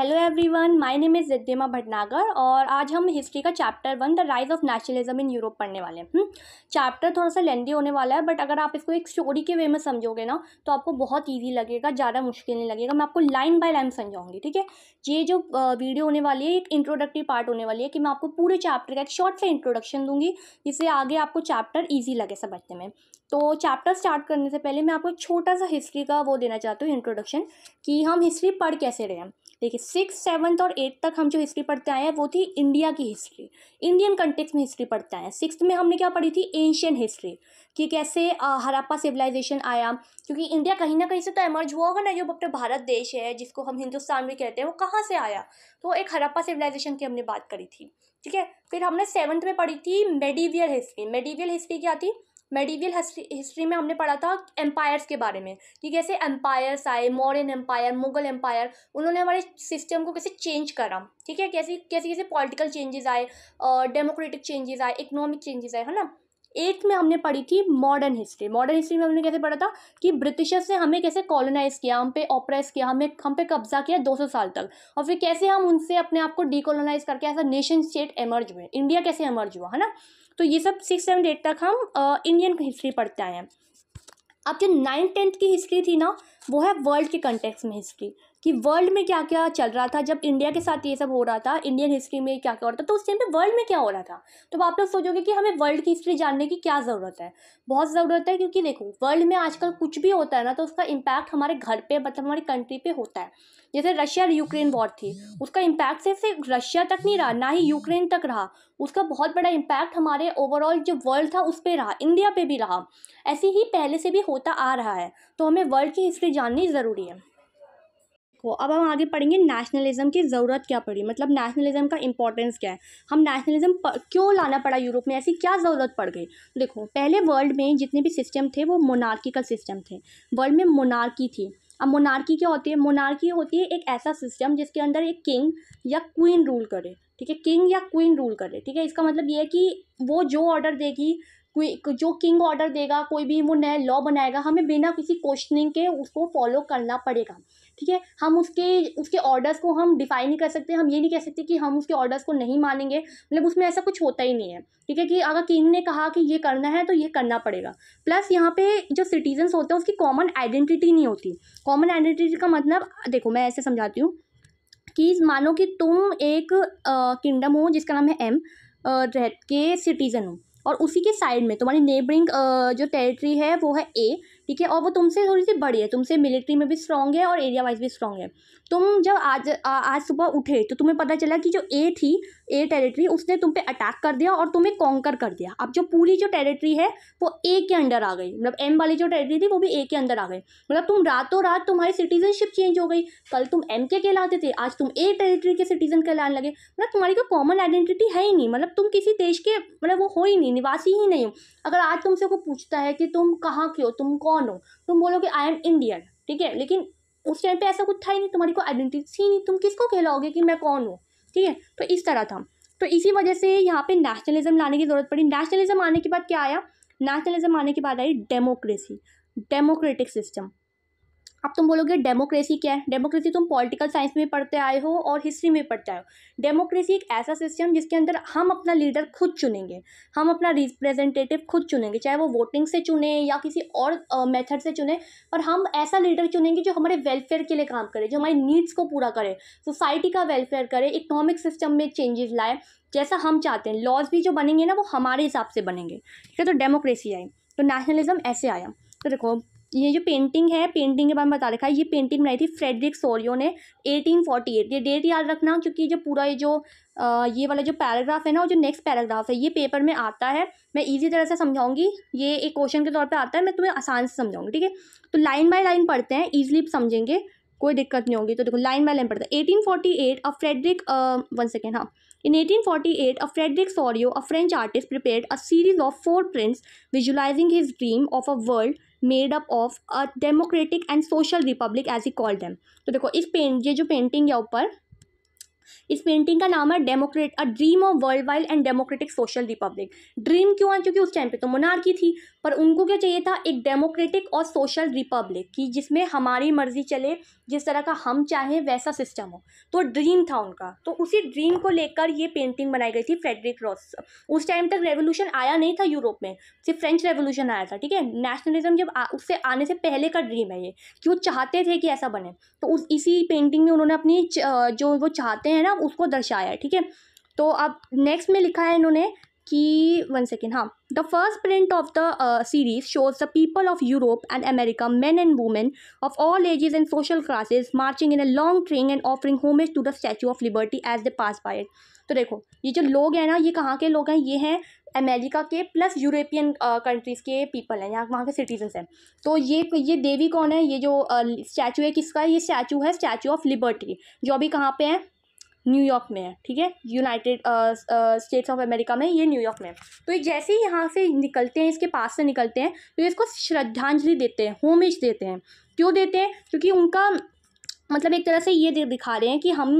Hello everyone my name is Riddhima Bhatnagar और आज हम हिस्ट्री का chapter one the rise of nationalism in Europe पढ़ने वाले हैं चैप्टर हम्म, थोड़ा सा लेंदी होने वाला है बट अगर आप इसको एक स्टोरी के वे में समझोगे ना तो आपको बहुत ईजी लगेगा ज़्यादा मुश्किल नहीं लगेगा मैं आपको लाइन बाय लाइन समझाऊंगी ठीक है ये जो वीडियो होने वाली है एक इंट्रोडक्टिव पार्ट होने वाली है कि मैं आपको पूरे चैप्टर का एक शॉर्ट सा इंट्रोडक्शन दूंगी जिससे आगे आपको चैप्टर ईजी लगे समझने में तो चैप्टर स्टार्ट करने से पहले मैं आपको छोटा सा हिस्ट्री का वो देना चाहती हूँ इंट्रोडक्शन कि हम हिस्ट्री पढ़ कैसे रहे हैं देखिए सिक्स सेवन्थ और एट्थ तक हम जो हिस्ट्री पढ़ते आए हैं वो थी इंडिया की हिस्ट्री इंडियन कंटेक्स में हिस्ट्री पढ़ते आए हैं सिक्स में हमने क्या पढ़ी थी एशियन हिस्ट्री कि कैसे हड़प्पा सिविलाइजेशन आया क्योंकि इंडिया कहीं ना कहीं से तो एमर्ज हुआ होगा ना जो अपने भारत देश है जिसको हम हिंदुस्तान भी कहते हैं वो कहाँ से आया तो एक हड़प्पा सिविलाइजेशन की हमने बात करी थी ठीक है फिर हमने सेवन्थ में पढ़ी थी मेडिवियल हिस्ट्री मेडिवियल हिस्ट्री क्या थी मेडिवियल हिस्ट्री में हमने पढ़ा था एम्पायर्स के बारे में कि कैसे एम्पायर्स आए मॉडर्न एम्पायर मुगल एम्पायर उन्होंने हमारे सिस्टम को कैसे चेंज करा ठीक है कैसे कैसे कैसे पॉलिटिकल चेंजेस आए डेमोक्रेटिक चेंजेस आए इकोनॉमिक चेंजेस आए है ना एट्थ में हमने पढ़ी थी मॉडर्न हिस्ट्री मॉडर्न हिस्ट्री में हमने कैसे पढ़ा था कि ब्रिटिशर्स ने हमें कैसे कॉलोनाइज किया हम पे ऑपरेस किया हमें हम पे कब्जा किया 200 साल तक और फिर कैसे हम उनसे अपने आप को डीकोलोनाइज करके ऐसा नेशन स्टेट एमर्ज हुए इंडिया कैसे एमर्ज हुआ है ना तो ये सब सिक्स सेवन एट तक हम इंडियन हिस्ट्री पढ़ते आए हैं अब जो नाइन्थ टेंथ की हिस्ट्री थी ना वो है वर्ल्ड के कंटेक्स में हिस्ट्री कि वर्ल्ड में क्या क्या चल रहा था जब इंडिया के साथ ये सब हो रहा था इंडियन हिस्ट्री में क्या क्या हो रहा था तो उस टाइम पे वर्ल्ड में क्या हो रहा था तो आप लोग सोचोगे कि हमें वर्ल्ड की हिस्ट्री जानने की क्या ज़रूरत है बहुत ज़रूरत है क्योंकि देखो वर्ल्ड में आजकल कुछ भी होता है ना तो उसका इम्पैक्ट हमारे घर पर मतलब हमारी कंट्री पर होता है जैसे रशिया और यूक्रेन वॉर थी उसका इम्पैक्ट सिर्फ रशिया तक नहीं रहा ना ही यूक्रेन तक रहा उसका बहुत बड़ा इम्पैक्ट हमारे ओवरऑल जो वर्ल्ड था उस पर रहा इंडिया पे भी रहा ऐसे ही पहले से भी होता आ रहा है तो हमें वर्ल्ड की हिस्ट्री जाननी ज़रूरी है को अब हम आगे पढ़ेंगे नेशनलिज्म की ज़रूरत क्या पड़ी मतलब नेशनलिज्म का इंपॉर्टेंस क्या है हम नेशनलिज्म क्यों लाना पड़ा यूरोप में ऐसी क्या ज़रूरत पड़ गई देखो पहले वर्ल्ड में जितने भी सिस्टम थे वो मोनार्किकल सिस्टम थे वर्ल्ड में मोनार्की थी अब मोनार्की क्या होती है मोनार्की होती है एक ऐसा सिस्टम जिसके अंदर एक किंग या क्वीन रूल करे ठीक है किंग या क्वीन रूल करे ठीक है इसका मतलब ये है कि वो जो ऑर्डर देगी कोई जो किंग ऑर्डर देगा कोई भी वो नया लॉ बनाएगा हमें बिना किसी क्वेश्चनिंग के उसको फॉलो करना पड़ेगा ठीक है हम उसके उसके ऑर्डर्स को हम डिफाइन नहीं कर सकते हम ये नहीं कह सकते कि हम उसके ऑर्डर्स को नहीं मानेंगे मतलब उसमें ऐसा कुछ होता ही नहीं है ठीक है कि अगर किंग ने कहा कि ये करना है तो ये करना पड़ेगा प्लस यहाँ पे जो सिटीजन्स होते हैं उसकी कॉमन आइडेंटिटी नहीं होती कॉमन आइडेंटिटी का मतलब देखो मैं ऐसे समझाती हूँ कि मानो कि तुम एक किंगडम हो जिसका नाम है एम रह के सिटीज़न हो और उसी के साइड में तुम्हारी तो नेबरिंग जो टेरिटरी है वो है ए ठीक है और वो तुमसे थोड़ी सी बड़ी है तुमसे मिलिट्री में भी स्ट्रॉन्ग है और एरिया वाइज भी स्ट्रॉन्ग है तुम जब आज आ, आज सुबह उठे तो तुम्हें पता चला कि जो ए थी ए टेरिटरी उसने तुम पे अटैक कर दिया और तुम्हें कॉन्कर कर दिया अब जो पूरी जो टेरिटरी है वो ए के अंडर आ गई मतलब एम वाली जो टेरिटरी थी वो भी ए के अंदर आ गई मतलब तुम रातों रात तुम्हारी सिटीजनशिप चेंज हो गई कल तुम एम के कहलाते थे आज तुम ए टेरिटरी के सिटीजन कहलाने लगे मतलब तुम्हारी कोई कॉमन आइडेंटिटी है ही नहीं मतलब तुम किसी देश के मतलब वो हो ही नहीं निवासी ही नहीं हो अगर आज तुमसे कोई पूछता है कि तुम कहाँ के हो तुम कौन कौन हो तुम बोलोगे आई एम इंडियन ठीक है लेकिन उस टाइम पे ऐसा कुछ था ही नहीं तुम्हारी कोई आइडेंटिटी थी नहीं तुम किसको कहलाओगे कि मैं कौन हूँ ठीक है तो इस तरह था तो इसी वजह से यहाँ पे नेशनलिज्म लाने की ज़रूरत पड़ी नेशनलिज्म आने के बाद क्या आया नेशनलिज्म आने के बाद आई डेमोक्रेसी डेमोक्रेटिक सिस्टम अब तुम बोलोगे डेमोक्रेसी क्या है डेमोक्रेसी तुम पॉलिटिकल साइंस में पढ़ते आए हो और हिस्ट्री में पढ़ते आए हो डेमोक्रेसी एक ऐसा सिस्टम जिसके अंदर हम अपना लीडर खुद चुनेंगे हम अपना रिप्रेजेंटेटिव खुद चुनेंगे चाहे वो वोटिंग से चुने या किसी और मेथड uh, से चुने पर हम ऐसा लीडर चुनेंगे जो हमारे वेलफेयर के लिए काम करे जो हमारी नीड्स को पूरा करे सोसाइटी का वेलफेयर करे इकोनॉमिक सिस्टम में चेंजेस लाए जैसा हम चाहते हैं लॉज भी जो बनेंगे ना वो हमारे हिसाब से बनेंगे ठीक है तो डेमोक्रेसी आई तो नेशनलिज्म ऐसे आया तो देखो ये जो पेंटिंग है पेंटिंग के बारे में बता रखा है ये पेंटिंग बनाई थी फ्रेडरिक सोरियो ने 1848 ये डेट याद रखना क्योंकि जो पूरा ये जो आ, ये वाला जो पैराग्राफ है ना और जो नेक्स्ट पैराग्राफ है ये पेपर में आता है मैं इजी तरह से समझाऊंगी ये एक क्वेश्चन के तौर पे आता है मैं तुम्हें आसान से समझाऊंगी ठीक है तो लाइन बाय लाइन पढ़ते हैं ईजिली समझेंगे कोई दिक्कत नहीं होगी तो देखो लाइन बाय लाइन पढ़ते हैं एटीन फोर्टी एट और फ्रेडरिक वन सेकेंड हाँ In 1848, a Frederick Sorio, a French artist, prepared a series of four prints visualizing his dream of a world made up of a democratic and social republic, as he called them. तो देखो इस paint ये जो painting है ऊपर इस painting का नाम है democrat a dream of world wild and democratic social republic dream क्यों है क्योंकि उस टाइम पे तो मोनार्की थी पर उनको क्या चाहिए था एक डेमोक्रेटिक और सोशल रिपब्लिक कि जिसमें हमारी मर्ज़ी चले जिस तरह का हम चाहें वैसा सिस्टम हो तो ड्रीम था उनका तो उसी ड्रीम को लेकर ये पेंटिंग बनाई गई थी फ्रेडरिक रॉस उस टाइम तक रेवोल्यूशन आया नहीं था यूरोप में सिर्फ फ्रेंच रेवोल्यूशन आया था ठीक है नेशनलिज्म जब आ, उससे आने से पहले का ड्रीम है ये कि वो चाहते थे कि ऐसा बने तो उस इसी पेंटिंग में उन्होंने अपनी जो वो चाहते हैं ना उसको दर्शाया ठीक है तो अब नेक्स्ट में लिखा है इन्होंने कि वन सेकेंड हाँ the first print of the series shows the people of Europe and America man and women of all ages and social classes marching in a long train and offering homage to the Statue of Liberty as the pass by it तो देखो ये जो लोग हैं ना ये कहाँ के लोग हैं ये हैं अमेरिका के प्लस यूरोपियन कंट्रीज़ के पीपल हैं यहाँ वहाँ के सिटीजन्स हैं तो ये ये देवी कौन है ये जो स्टैचू uh, है किसका है ये स्टैचू है स्टैचू ऑफ लिबर्टी जो अभी कहाँ पे है न्यूयॉर्क में है ठीक है यूनाइटेड स्टेट्स ऑफ अमेरिका में ये न्यूयॉर्क में तो ये जैसे ही यहाँ से निकलते हैं इसके पास से निकलते हैं तो इसको श्रद्धांजलि देते हैं होमेज देते हैं क्यों देते हैं क्योंकि उनका मतलब एक तरह से ये दिखा रहे हैं कि हम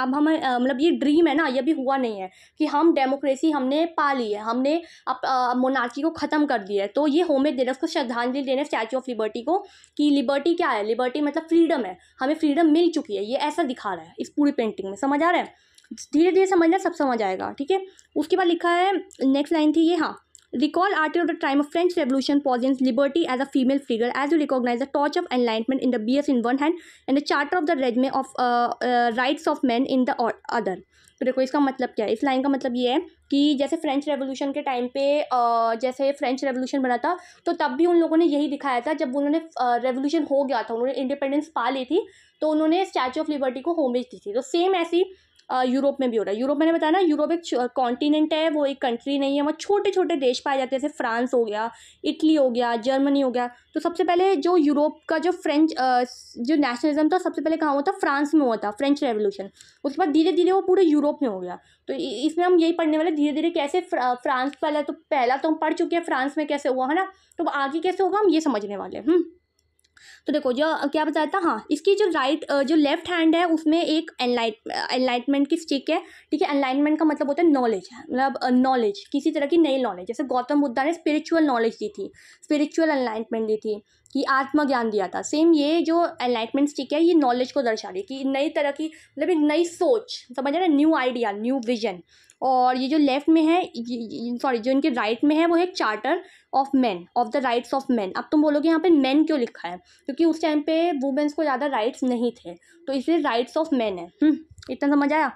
अब हम मतलब ये ड्रीम है ना ये भी हुआ नहीं है कि हम डेमोक्रेसी हमने पा ली है हमने अब मोनार्की को ख़त्म कर दिया है तो ये होमे देरफ उसको श्रद्धांजलि देने स्टैचू ऑफ लिबर्टी को कि लिबर्टी क्या है लिबर्टी मतलब फ्रीडम है हमें फ्रीडम मिल चुकी है ये ऐसा दिखा रहा है इस पूरी पेंटिंग में समझ आ रहा है धीरे धीरे समझना सब समझ आएगा ठीक है उसके बाद लिखा है नेक्स्ट लाइन थी ये हाँ Recall Arthur of the time of French Revolution positions liberty as a female figure as you recognize the torch of enlightenment in the BS in one hand and the charter of the regime of uh, uh, rights of men in the other. तो देखो इसका मतलब क्या है इस line का मतलब ये है कि जैसे फ्रेंच रेवोल्यूशन के टाइम पे जैसे फ्रेंच रेवोल्यूशन बना था तो तब भी उन लोगों ने यही दिखाया था जब उन्होंने रेवोल्यूशन हो गया था उन्होंने इंडिपेंडेंस पा ली थी तो उन्होंने स्टैचू ऑफ लिबर्टी को होमेज दी थी तो सेम ऐसी यूरोप में भी हो रहा है यूरोप मैंने बताया ना यूरोप एक कॉन्टिनेंट है वो एक कंट्री नहीं है वहाँ छोटे छोटे देश पाए जाते हैं जैसे फ्रांस हो गया इटली हो गया जर्मनी हो गया तो सबसे पहले जो यूरोप का जो फ्रेंच जो नेशनलिज्म था सबसे पहले कहाँ हुआ था फ्रांस में हुआ था फ्रेंच रेवोल्यूशन उसके बाद धीरे धीरे वो पूरे यूरोप में हो गया तो इसमें हम यही पढ़ने वाले धीरे धीरे कैसे फ्रांस पहले तो पहला तो हम पढ़ चुके हैं फ्रांस में कैसे हुआ है ना तो आगे कैसे होगा हम ये समझने वाले हैं हम्म। तो देखो जो क्या बताया था हाँ इसकी जो राइट जो लेफ्ट हैंड है उसमें एक एनलाइट एनलाइटमेंट की स्टिक है ठीक है एनलाइटमेंट का मतलब होता है नॉलेज मतलब नॉलेज किसी तरह की नई नॉलेज जैसे गौतम बुद्धा ने स्पिरिचुअल नॉलेज दी थी स्पिरिचुअल एनलाइटमेंट दी थी कि आत्मज्ञान दिया था सेम ये जो एनलाइटमेंट स्टिक है ये नॉलेज को दर्शा रही है कि नई तरह की मतलब एक नई सोच समझ रहे न्यू आइडिया न्यू विजन और ये जो लेफ़्ट में है सॉरी जो इनके राइट में है वो है charter of man of the rights of man अब तुम बोलोगे यहाँ पे मैन क्यों लिखा है क्योंकि उस टाइम पे वुमेंस को ज़्यादा राइट्स नहीं थे तो इसलिए राइट्स ऑफ मैन है हम्म, इतना समझ आया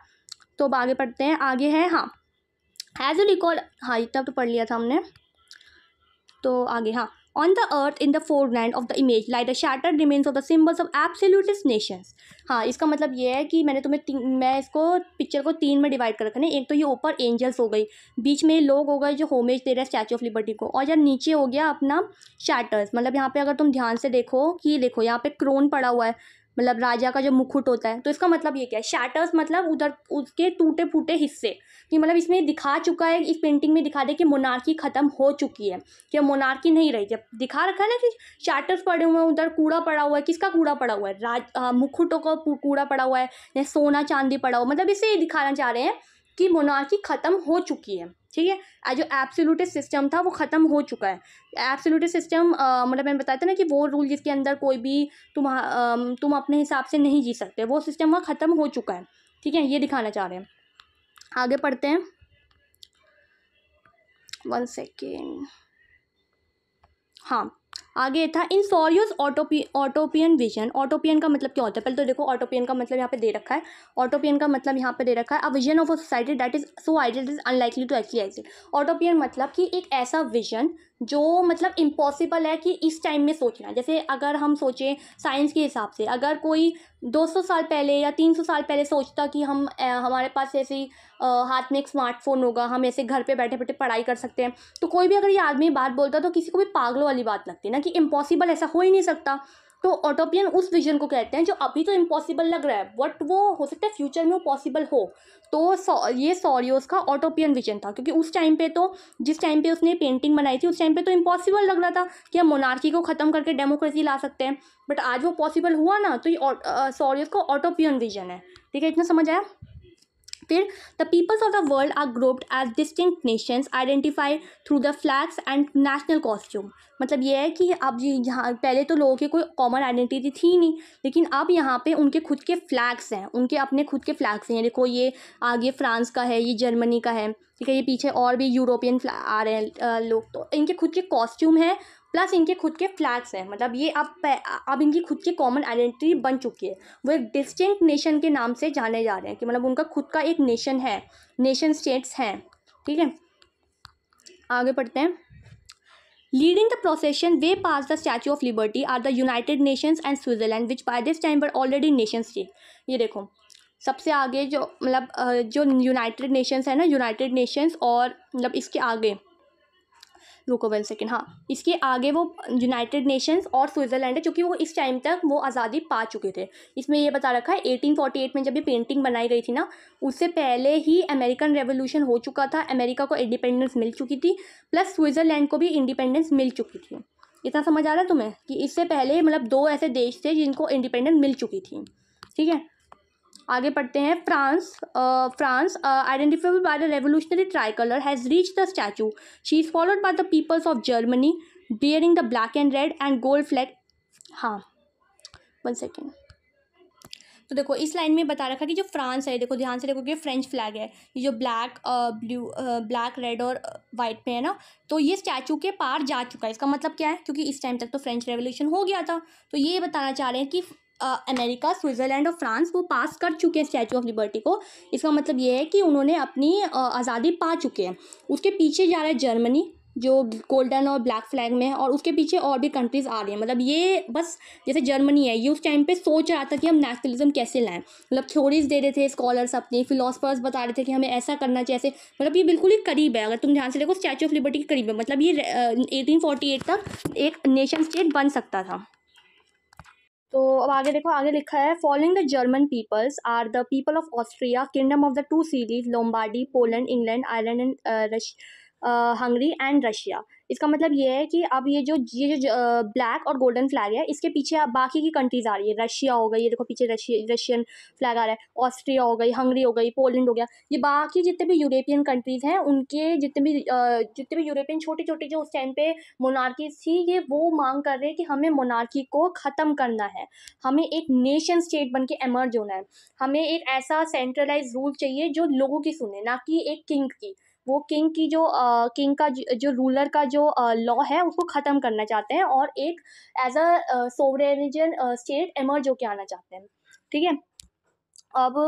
तो अब आगे पढ़ते हैं आगे है हाँ एज यू रिकॉर्ड हाँ इतना तो पढ़ लिया था हमने तो आगे हाँ on the earth in the foreground of the image like the shattered remains of the symbols of absolutist nations हाँ इसका मतलब ये है कि मैंने तुम्हें तीन मैं इसको पिक्चर को तीन में डिवाइड कर रखा है एक तो ये ऊपर एंजल्स हो गई बीच में लोग हो गए जो होमेज दे रहे हैं स्टैचू ऑफ लिबर्टी को और यार नीचे हो गया अपना शैटर्स मतलब यहाँ पे अगर तुम ध्यान से देखो कि देखो यहाँ पे क्रोन पड़ा हुआ है मतलब राजा का जो मुकुट होता है तो इसका मतलब ये क्या है शैटर्स मतलब उधर उसके टूटे फूटे हिस्से कि मतलब इसमें दिखा चुका है इस पेंटिंग में दिखा दे कि मोनार्की ख़त्म हो चुकी है कि अब मोनार्की नहीं रही जब दिखा रखा है ना कि शैटर्स पड़े हुए हैं उधर कूड़ा पड़ा हुआ है किसका कूड़ा पड़ा हुआ है राज मुखुटों का कूड़ा पड़ा हुआ है या सोना चांदी पड़ा हुआ मतलब इसे दिखाना चाह रहे हैं कि मोनार्की ख़त्म हो चुकी है ठीक है जो एब्सोल्यूटिस सिस्टम था वो ख़त्म हो चुका है एब्सोल्यूटिस सिस्टम मतलब मैंने बताया था ना कि वो रूल जिसके अंदर कोई भी तुम आ, तुम अपने हिसाब से नहीं जी सकते वो सिस्टम वहाँ ख़त्म हो चुका है ठीक है ये दिखाना चाह रहे हैं आगे पढ़ते हैं वन सेकेंड हाँ आगे था इन सॉरियोज ऑटोपी ऑटोपियन विजन ऑटोपियन का मतलब क्या होता है पहले तो देखो ऑटोपियन का मतलब यहाँ पे दे रखा है ऑटोपियन का मतलब यहाँ पे दे रखा है a vision of a society that is so ideal is unlikely to actually exist utopian मतलब कि एक ऐसा विजन जो मतलब इम्पॉसिबल है कि इस टाइम में सोचना जैसे अगर हम सोचें साइंस के हिसाब से अगर कोई 200 साल पहले या 300 साल पहले सोचता कि हम आ, हमारे पास ही हाथ में एक स्मार्टफोन होगा हम ऐसे घर पे बैठे बैठे पढ़ाई कर सकते हैं तो कोई भी अगर ये आदमी बात बोलता तो किसी को भी पागलों वाली बात लगती है ना कि इम्पॉसिबल ऐसा हो ही नहीं सकता तो ऑटोपियन उस विजन को कहते हैं जो अभी तो इम्पॉसिबल लग रहा है बट वो हो सकता है फ्यूचर में वो पॉसिबल हो तो सौ ये सॉरियोस का ऑटोपियन विजन था क्योंकि उस टाइम पे तो जिस टाइम पे उसने पेंटिंग बनाई थी उस टाइम पे तो इम्पॉसिबल लग रहा था कि हम मोनार्की को ख़त्म करके डेमोक्रेसी ला सकते हैं बट आज वो पॉसिबल हुआ ना तो ये सॉरियोस का ऑटोपियन विजन है ठीक है इतना समझ आया फिर the peoples of the world are grouped as distinct nations identify through the flags and national costume मतलब ये है कि अब यहाँ पहले तो लोगों की कोई कॉमन आइडेंटिटी थी नहीं लेकिन अब यहाँ पे उनके खुद के फ्लैग्स हैं उनके अपने खुद के फ्लैग्स हैं देखो ये आगे फ्रांस का है ये जर्मनी का है ठीक है ये पीछे और भी यूरोपियन आ रहे हैं लोग तो इनके खुद के कॉस्ट्यूम हैं प्लस इनके खुद के फ्लैग्स हैं मतलब ये अब अब इनकी खुद की कॉमन आइडेंटिटी बन चुकी है वो एक डिस्टिंक्ट नेशन के नाम से जाने जा रहे हैं कि मतलब उनका खुद का एक नेशन है नेशन स्टेट्स हैं ठीक है आगे पढ़ते हैं leading the procession way pass the Statue of Liberty are the United Nations and Switzerland which by this time but already nation state ये देखो सबसे आगे जो मतलब जो यूनाइटेड नेशंस है ना यूनाइटेड नेशंस और मतलब इसके आगे रुको वन सेकेंड हाँ इसके आगे वो यूनाइटेड नेशंस और स्विट्ज़रलैंड है क्योंकि वो इस टाइम तक वो आज़ादी पा चुके थे इसमें ये बता रखा है 1848 में जब ये पेंटिंग बनाई गई थी ना उससे पहले ही अमेरिकन रेवोल्यूशन हो चुका था अमेरिका को इंडिपेंडेंस मिल चुकी थी प्लस स्विट्ज़रलैंड को भी इंडिपेंडेंस मिल चुकी थी इतना समझ आ रहा है तुम्हें कि इससे पहले मतलब दो ऐसे देश थे जिनको इंडिपेंडेंस मिल चुकी थी ठीक है आगे पढ़ते हैं France France identifiable by the revolutionary tricolour has reach the statue she is followed by the peoples of Germany bearing the black and red and gold flag हाँ वन सेकेंड तो देखो इस लाइन में बता रखा कि जो France है देखो ध्यान से देखो कि फ्रेंच फ्लैग है ये जो ब्लैक ब्लू ब्लैक रेड और वाइट में है ना तो ये स्टैचू के पार जा चुका है इसका मतलब क्या है क्योंकि इस टाइम तक तो फ्रेंच रेवोल्यूशन हो गया था तो ये बताना चाह रहे हैं कि अमेरिका स्विट्ज़रलैंड और फ्रांस वो पास कर चुके हैं स्टैचू ऑफ लिबर्टी को इसका मतलब ये है कि उन्होंने अपनी आज़ादी पा चुके हैं उसके पीछे जा रहा है जर्मनी जो गोल्डन और ब्लैक फ्लैग में है और उसके पीछे और भी कंट्रीज़ आ रही हैं मतलब ये बस जैसे जर्मनी है ये उस टाइम पे सोच रहा था कि हम नेशनलिज्म कैसे लाएं मतलब थ्योरीज दे रहे थे स्कॉलर्स अपने फिलोसफर्स बता रहे थे कि हमें ऐसा करना चाहिए मतलब ये बिल्कुल ही करीब है अगर तुम ध्यान से देखो स्टैचू ऑफ लिबर्टी के करीब है मतलब ये एटीन तक एक नेशन स्टेट बन सकता था तो अब आगे देखो आगे लिखा है following the German peoples are the people of Austria kingdom of the two series Lombardy Poland England Ireland and Hungary and Russia इसका मतलब ये है कि अब ये जो ये जो ब्लैक और गोल्डन फ्लैग है इसके पीछे अब बाकी की कंट्रीज़ आ रही है रशिया हो गई ये देखो पीछे रशियन फ्लैग आ रहा है ऑस्ट्रिया हो गई हंगरी हो गई पोलैंड हो गया ये बाकी जितने भी यूरोपियन कंट्रीज़ हैं उनके जितने भी जितने भी यूरोपियन छोटे छोटे जो उस टाइम पे मोनार्कीज थी ये वो मांग कर रहे हैं कि हमें मोनार्की को ख़त्म करना है हमें एक नेशन स्टेट बन के एमर्ज होना है हमें एक ऐसा सेंट्रलाइज रूल चाहिए जो लोगों की सुने ना कि एक किंग की वो किंग की जो किंग का जो रूलर का जो लॉ है उसको ख़त्म करना चाहते हैं और एक as a sovereign state emerge होके आना चाहते हैं ठीक है अब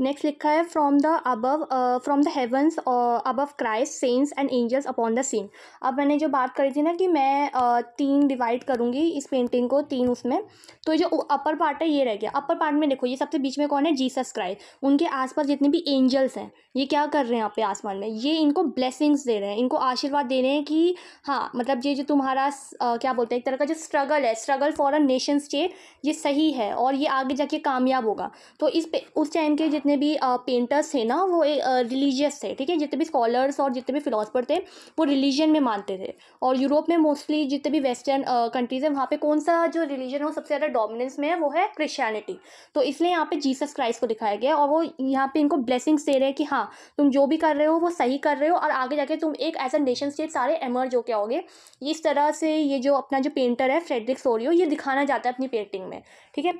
नेक्स्ट लिखा है from the above from the heavens above Christ saints and angels upon the scene अब मैंने जो बात करी थी ना कि मैं uh, तीन डिवाइड करूँगी इस पेंटिंग को तीन उसमें तो ये जो अपर पार्ट है ये रह गया अपर पार्ट में देखो ये सबसे बीच में कौन है जीसस क्राइस्ट उनके आसपास जितने भी एंजल्स हैं ये क्या कर रहे हैं आपके आसमान में ये इनको ब्लेसिंग्स दे रहे हैं इनको आशीर्वाद दे रहे हैं कि हाँ मतलब ये जो तुम्हारा uh, क्या बोलते हैं एक तरह का जो स्ट्रगल है struggle for a nation state ये सही है और ये आगे जाके कामयाब होगा तो इस पे उस टाइम के जितने भी पेंटर्स थे ना वो रिलीजियस थे ठीक है जितने भी स्कॉलर्स और जितने भी फिलासफर थे वो रिलीजन में मानते थे और यूरोप में मोस्टली जितने भी वेस्टर्न कंट्रीज़ हैं वहाँ पे कौन सा जो रिलीजन है वो सबसे ज़्यादा डोमिनेंस में है वो है क्रिश्चियनिटी तो इसलिए यहाँ पर जीसस क्राइस्ट को दिखाया गया और वो यहाँ पर इनको ब्लेसिंग्स दे रहे हैं कि हाँ तुम जो भी कर रहे हो वो सही कर रहे हो और आगे जाके तुम एक एज नेशन स्टेट सारे एमर्ज क्या आओगे इस तरह से ये जो अपना जो पेंटर है फ्रेडरिक सोरियो ये दिखाना चाहता है अपनी पेंटिंग में ठीक है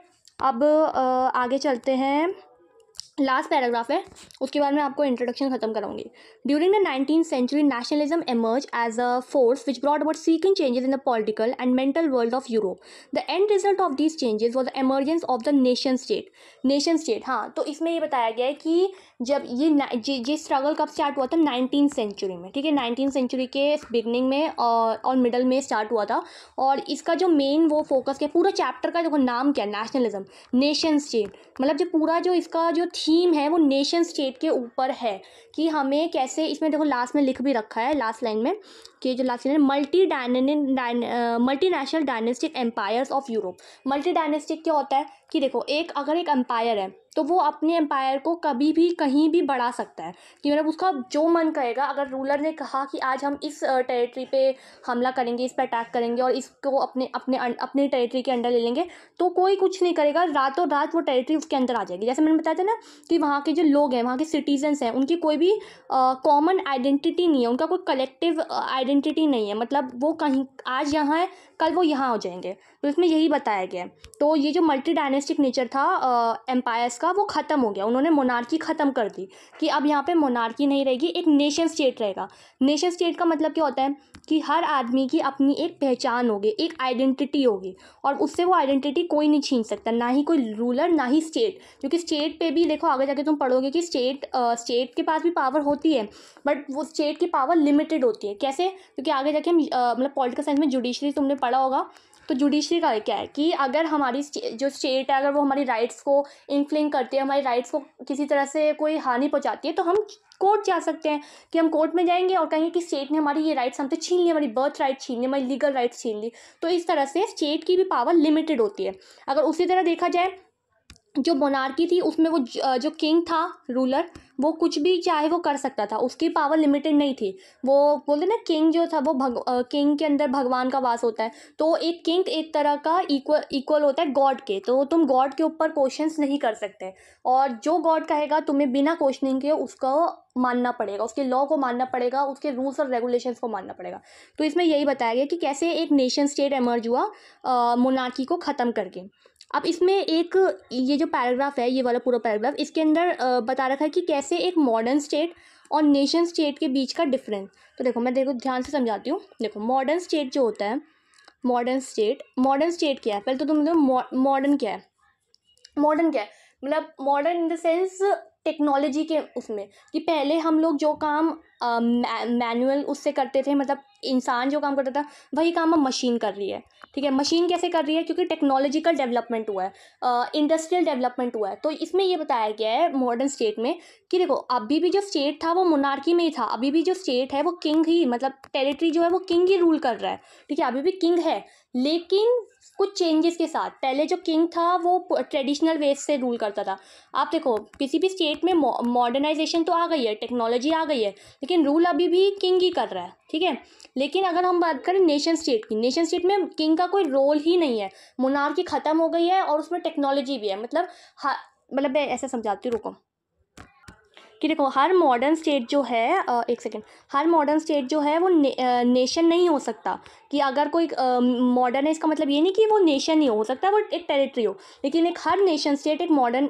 अब आगे चलते हैं लास्ट पैराग्राफ है उसके बाद मैं आपको इंट्रोडक्शन खत्म कराऊंगी during the nineteen century nationalism emerge as a force which brought about seeking changes in the political and mental world of Europe the end result of these changes was the emergence of the nation state nation state हाँ तो इसमें यह बताया गया है कि जब ये ये स्ट्रगल कब स्टार्ट हुआ था नाइनटीन सेंचुरी में ठीक है नाइनटीन सेंचुरी के बिगनिंग में और और मिडल में स्टार्ट हुआ था और इसका जो मेन वो फोकस किया पूरा चैप्टर का जो नाम क्या नेशनलिज्म नेशन स्टेट मतलब जो पूरा जो इसका जो थीम है वो नेशन स्टेट के ऊपर है कि हमें कैसे इसमें देखो लास्ट में लिख भी रखा है लास्ट लाइन में के जो last multi multi national dynastic empire of Europe multi dynastic क्या होता है कि देखो एक अगर एक एम्पायर है तो वो अपने एम्पायर को कभी भी कहीं भी बढ़ा सकता है कि मतलब उसका जो मन करेगा अगर रूलर ने कहा कि आज हम इस टेरिटरी पे हमला करेंगे इस पर अटैक करेंगे और इसको अपने अपने अं-, अपने टेरिटरी के अंडर ले लेंगे तो कोई कुछ नहीं करेगा रातों रात वो टेरिटरी उसके अंदर आ जाएगी जैसे मैंने बताया था ना कि वहाँ के जो लोग हैं वहाँ के सिटीजन्स हैं उनकी कोई भी कॉमन आइडेंटिटी नहीं है उनका कोई कलेक्टिव आइडेंटिटी आइडेंटिटी नहीं है मतलब वो कहीं आज यहाँ है कल वो यहाँ हो जाएंगे तो इसमें यही बताया गया है तो ये जो मल्टी डायनेस्टिक नेचर था एम्पायर्स का वो ख़त्म हो गया उन्होंने मोनार्की ख़त्म कर दी कि अब यहाँ पे मोनार्की नहीं रहेगी एक नेशन स्टेट रहेगा नेशन स्टेट का मतलब क्या होता है कि हर आदमी की अपनी एक पहचान होगी एक आइडेंटिटी होगी और उससे वो आइडेंटिटी कोई नहीं छीन सकता ना ही कोई रूलर ना ही स्टेट क्योंकि स्टेट पे भी देखो आगे जाके तुम पढ़ोगे कि स्टेट स्टेट के पास भी पावर होती है बट वो स्टेट की पावर लिमिटेड होती है कैसे क्योंकि आगे जाके हम मतलब पॉलिटिकल साइंस में जुडिशरी तुमने पढ़ा होगा तो जुडिशरी का क्या है कि अगर हमारी जो स्टेट है अगर वो हमारी राइट्स को इन्फ्लिंग करती है हमारी राइट्स को किसी तरह से कोई हानि पहुंचाती है तो हम कोर्ट जा सकते हैं कि हम कोर्ट में जाएंगे और कहेंगे कि स्टेट ने हमारी ये राइट्स हमसे छीन ली हमारी बर्थ राइट छीन ली हमारी लीगल राइट्स छीन ली तो इस तरह से स्टेट की भी पावर लिमिटेड होती है अगर उसी तरह देखा जाए जो मोनार्की थी उसमें वो जो किंग था रूलर वो कुछ भी चाहे वो कर सकता था उसकी पावर लिमिटेड नहीं थी वो बोलते ना किंग जो था वो भग किंग के अंदर भगवान का वास होता है तो एक किंग एक तरह का इक्वल इक्वल होता है गॉड के तो तुम गॉड के ऊपर क्वेश्चन नहीं कर सकते और जो गॉड कहेगा तुम्हें बिना क्वेश्चनिंग के उसका मानना पड़ेगा उसके लॉ को मानना पड़ेगा उसके रूल्स और रेगुलेशंस को मानना पड़ेगा तो इसमें यही बताया गया कि कैसे एक नेशन स्टेट एमर्ज हुआ मोनार्की को ख़त्म करके अब इसमें एक ये जो पैराग्राफ है ये वाला पूरा पैराग्राफ इसके अंदर बता रखा है कि कैसे एक मॉडर्न स्टेट और नेशन स्टेट के बीच का डिफरेंस तो देखो मैं देखो ध्यान से समझाती हूँ देखो मॉडर्न स्टेट जो होता है मॉडर्न स्टेट मॉडर्न स्टेट क्या है पहले तो तुम मतलब मॉडर्न क्या है मॉडर्न क्या है मतलब modern in the sense technology के उसमें कि पहले हम लोग जो काम मैनुअल उससे करते थे मतलब इंसान जो काम करता था वही काम अब मशीन कर रही है ठीक है मशीन कैसे कर रही है क्योंकि टेक्नोलॉजिकल डेवलपमेंट हुआ है इंडस्ट्रियल डेवलपमेंट हुआ है तो इसमें ये बताया गया है मॉडर्न स्टेट में कि देखो अभी भी जो स्टेट था वो मोनार्की में ही था अभी भी जो स्टेट है वो किंग ही मतलब टेरिटरी जो है वो किंग ही रूल कर रहा है ठीक है अभी भी किंग है लेकिन कुछ चेंजेस के साथ पहले जो किंग था वो ट्रेडिशनल वेज से रूल करता था आप देखो किसी भी स्टेट में मॉडर्नाइजेशन तो आ गई है टेक्नोलॉजी आ गई है लेकिन रूल अभी भी किंग ही कर रहा है ठीक है लेकिन अगर हम बात करें नेशन स्टेट की नेशन स्टेट में किंग का कोई रोल ही नहीं है मुनार की ख़त्म हो गई है और उसमें टेक्नोलॉजी भी है मतलब मतलब मैं ऐसा समझाती हूँ रुको कि देखो हर मॉडर्न स्टेट जो है एक सेकेंड हर मॉडर्न स्टेट जो है वो ने, नेशन नहीं हो सकता कि अगर कोई मॉडर्न है इसका मतलब ये नहीं कि वो नेशन ही हो सकता वो एक टेरिटरी हो लेकिन एक हर नेशन स्टेट एक मॉडर्न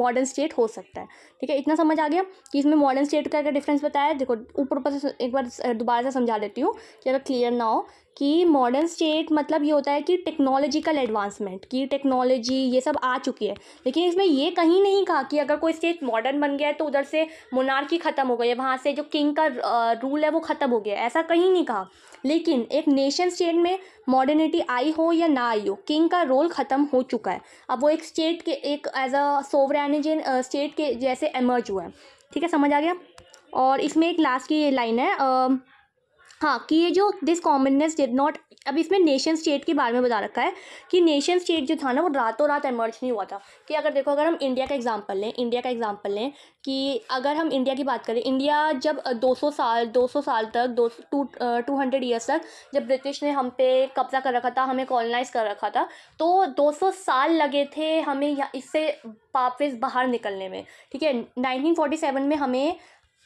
मॉडर्न स्टेट हो सकता है ठीक है इतना समझ आ गया कि इसमें मॉडर्न स्टेट का क्या डिफरेंस बताया देखो ऊपर ऊपर से एक बार दोबारा से समझा देती हूँ कि अगर क्लियर ना हो कि मॉडर्न स्टेट मतलब ये होता है कि टेक्नोलॉजिकल एडवांसमेंट कि टेक्नोलॉजी ये सब आ चुकी है लेकिन इसमें ये कहीं नहीं कहा कि अगर कोई स्टेट मॉडर्न बन गया है तो उधर से मोनार्की ख़त्म हो गई है वहाँ से जो किंग का रूल है वो ख़त्म हो गया ऐसा कहीं नहीं कहा लेकिन एक नेशन स्टेट में मॉडर्निटी आई हो या ना आई हो किंग का रोल ख़त्म हो चुका है अब वो एक स्टेट के एक एज अ सोवरानिजन स्टेट के जैसे एमर्ज हुआ है ठीक है समझ आ गया और इसमें एक लास्ट की लाइन है आ, हाँ कि ये जो दिस कॉमननेस डिड नॉट अब इसमें नेशन स्टेट के बारे में बता रखा है कि नेशन स्टेट जो था ना वो रातों रात एमर्ज नहीं हुआ था कि अगर देखो अगर हम इंडिया का एग्जाम्पल लें इंडिया का एग्जाम्पल लें कि अगर हम इंडिया की बात करें इंडिया जब 200 साल 200 साल तक दो टू टू हंड्रेड ईयर्स तक जब ब्रिटिश ने हम पे कब्जा कर रखा था हमें कॉलोनाइज कर रखा था तो दो साल लगे थे हमें इससे वापस बाहर निकलने में ठीक है नाइनटीन में हमें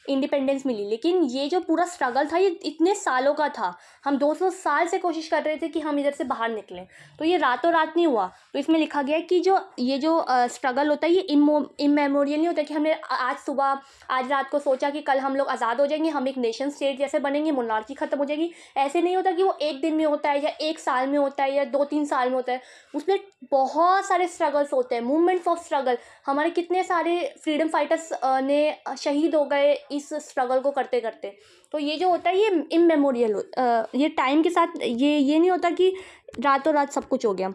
इंडिपेंडेंस मिली लेकिन ये जो पूरा स्ट्रगल था ये इतने सालों का था हम दो सौ साल से कोशिश कर रहे थे कि हम इधर से बाहर निकलें तो ये रातों रात नहीं हुआ तो इसमें लिखा गया है कि जो ये जो स्ट्रगल होता है ये इमेमोरियल नहीं होता कि हमने आज सुबह आज रात को सोचा कि कल हम लोग आज़ाद हो जाएंगे हम एक नेशन स्टेट जैसे बनेंगे मोनार्की ख़त्म हो जाएगी ऐसे नहीं होता कि वो एक दिन में होता है या एक साल में होता है या दो तीन साल में होता है उसमें बहुत सारे स्ट्रगल्स होते हैं मूवमेंट्स ऑफ स्ट्रगल हमारे कितने सारे फ्रीडम फाइटर्स ने शहीद हो गए इस स्ट्रगल को करते करते तो ये जो होता है ये इमेमोरियल ये टाइम के साथ ये ये नहीं होता कि रातों रात सब कुछ हो गया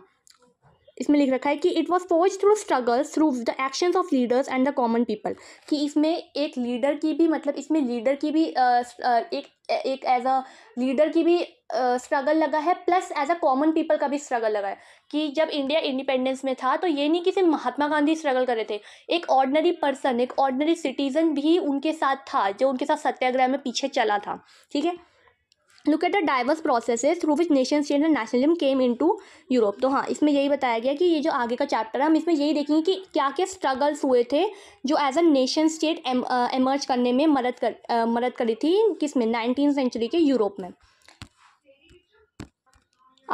इसमें लिख रखा है कि it was forge through struggle through the actions of leaders and the common people कि इसमें एक लीडर की भी मतलब इसमें लीडर की भी एक एक एज अ लीडर की भी स्ट्रगल लगा है plus as a common people का भी स्ट्रगल लगा है कि जब इंडिया इंडिपेंडेंस में था तो ये नहीं कि सिर्फ महात्मा गांधी स्ट्रगल कर रहे थे एक ऑर्डनरी पर्सन एक ऑर्डनरी सिटीजन भी उनके साथ था जो उनके साथ सत्याग्रह में पीछे चला था ठीक है look at the diverse processes through which nation state and nationalism came into Europe तो हाँ इसमें यही बताया गया कि ये जो आगे का चैप्टर है हम इसमें यही देखेंगे कि क्या क्या स्ट्रगल्स हुए थे जो as a nation state emerge करने में मदद कर uh, मदद करी थी किस में नाइनटीन सेंचुरी के यूरोप में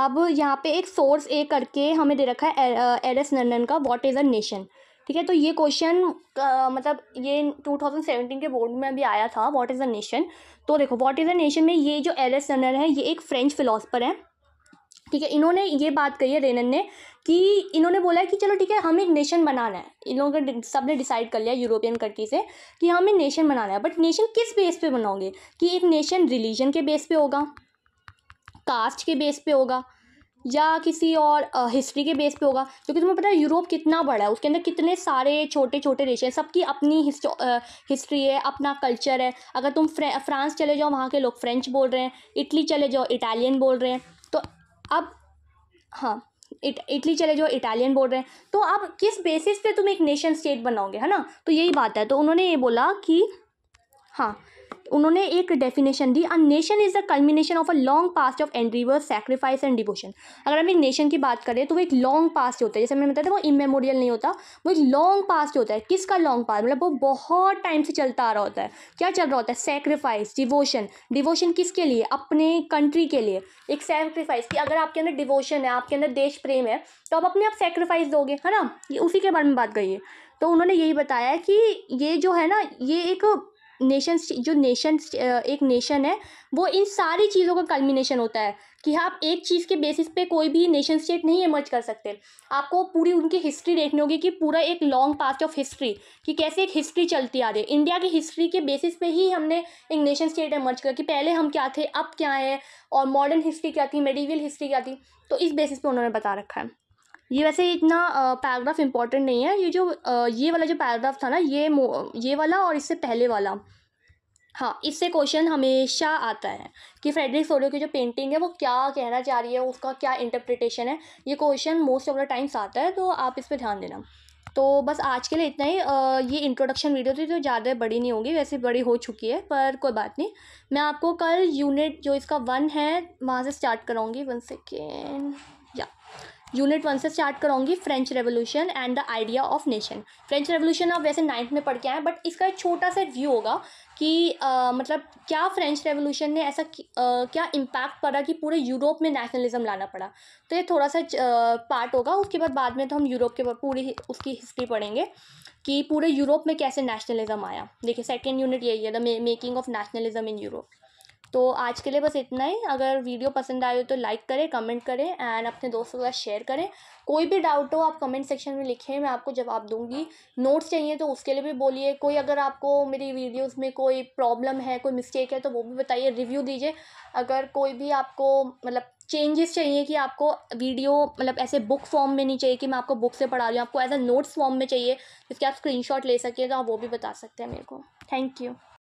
अब यहाँ पे एक सोर्स ए करके हमें दे रखा है एर, एरस नंदन का वॉट इज़ अ नेशन ठीक है तो ये क्वेश्चन मतलब ये 2017 के बोर्ड में भी आया था व्हाट इज़ अ नेशन तो देखो व्हाट इज़ अ नेशन में ये जो एल एस रनर है ये एक फ्रेंच फिलोसफर है ठीक है इन्होंने ये बात कही है रेनन ने कि इन्होंने बोला है कि चलो ठीक है हम एक नेशन बनाना है इन लोगों का सब ने डिसाइड कर लिया यूरोपियन कंट्री से कि हमें नेशन बनाना है बट नेशन किस बेस पे बनाओगे कि एक नेशन रिलीजन के बेस पे होगा कास्ट के बेस पे होगा या किसी और हिस्ट्री के बेस पे होगा क्योंकि तुम्हें पता है यूरोप कितना बड़ा है उसके अंदर कितने सारे छोटे छोटे देश हैं सबकी अपनी हिस्ट्री है अपना कल्चर है अगर तुम फ्रांस चले जाओ वहाँ के लोग फ्रेंच बोल रहे हैं इटली चले जाओ इटालियन बोल रहे हैं तो अब हाँ इट इटली चले जाओ इटालियन बोल रहे हैं तो आप किस बेसिस पे तुम एक नेशन स्टेट बनाओगे है ना तो यही बात है तो उन्होंने ये बोला कि हाँ उन्होंने एक डेफिनेशन दी a nation is the culmination of a long past of endeavours sacrifice and devotion अगर हम एक नेशन की बात करें तो वो एक लॉन्ग पास्ट होता है जैसे मैंने बताया था वो इमेमोरियल नहीं होता वो एक लॉन्ग पास्ट होता है किसका लॉन्ग पास्ट मतलब वो बहुत टाइम से चलता आ रहा होता है क्या चल रहा होता है सेक्रीफाइस डिवोशन डिवोशन किसके लिए अपने कंट्री के लिए एक सेक्रीफाइस कि अगर आपके अंदर डिवोशन है आपके अंदर देश प्रेम है तो आप अपने आप सेक्रीफाइस दोगे है ना ये उसी के बारे में बात करिए तो उन्होंने यही बताया कि ये जो है ना ये एक नेशन जो नेशन एक नेशन है वो इन सारी चीज़ों का कल्मिनेशन होता है कि आप एक चीज़ के बेसिस पे कोई भी नेशन स्टेट नहीं एमर्ज कर सकते आपको पूरी उनकी हिस्ट्री देखनी होगी कि पूरा एक लॉन्ग पास्ट ऑफ हिस्ट्री कि कैसे एक हिस्ट्री चलती आ रही है इंडिया की हिस्ट्री के बेसिस पे ही हमने एक नेशन स्टेट एमर्ज किया कि पहले हम क्या थे अब क्या है और मॉडर्न हिस्ट्री क्या थी मेडिवियल हिस्ट्री क्या थी तो इस बेसिस पर उन्होंने बता रखा है ये वैसे इतना पैराग्राफ इम्पॉर्टेंट नहीं है ये जो आ, ये वाला जो पैराग्राफ था ना ये ये वाला और इससे पहले वाला हाँ इससे क्वेश्चन हमेशा आता है कि फ्रेडरिक सोलो की जो पेंटिंग है वो क्या कहना चाह रही है उसका क्या इंटरप्रिटेशन है ये question most of the times आता है तो आप इस पर ध्यान देना तो बस आज के लिए इतना ही आ, ये इंट्रोडक्शन वीडियो थी तो ज़्यादा बड़ी नहीं होगी वैसे बड़ी हो चुकी है पर कोई बात नहीं मैं आपको कल यूनिट जो इसका वन है वहाँ से स्टार्ट कराऊँगी वन सेकेंड यूनिट वन से स्टार्ट कराऊंगी French revolution and the idea of nation French revolution आप वैसे नाइन्थ में पढ़ के आए बट इसका एक छोटा सा व्यू होगा कि आ, मतलब क्या फ्रेंच रेवोल्यूशन ने ऐसा आ, क्या इम्पैक्ट पड़ा कि पूरे यूरोप में नेशनलिज्म लाना पड़ा तो ये थोड़ा सा पार्ट होगा उसके बाद बाद में तो हम यूरोप के पूरी उसकी हिस्ट्री पढ़ेंगे कि पूरे यूरोप में कैसे नेशनलिज्म आया देखिए सेकेंड यूनिट यही है the making of nationalism in Europe तो आज के लिए बस इतना ही अगर वीडियो पसंद आए तो लाइक करें कमेंट करें एंड अपने दोस्तों के साथ शेयर करें कोई भी डाउट हो आप कमेंट सेक्शन में लिखें मैं आपको जवाब दूंगी नोट्स चाहिए तो उसके लिए भी बोलिए कोई अगर आपको मेरी वीडियोस में कोई प्रॉब्लम है कोई मिस्टेक है तो वो भी बताइए रिव्यू दीजिए अगर कोई भी आपको मतलब चेंजेस चाहिए कि आपको वीडियो मतलब ऐसे बुक फॉर्म में नहीं चाहिए कि मैं आपको बुक से पढ़ा रही हूँ आपको एज अ नोट्स फॉर्म में चाहिए जिसके आप स्क्रीनशॉट ले सकिए तो आप वो भी बता सकते हैं मेरे को थैंक यू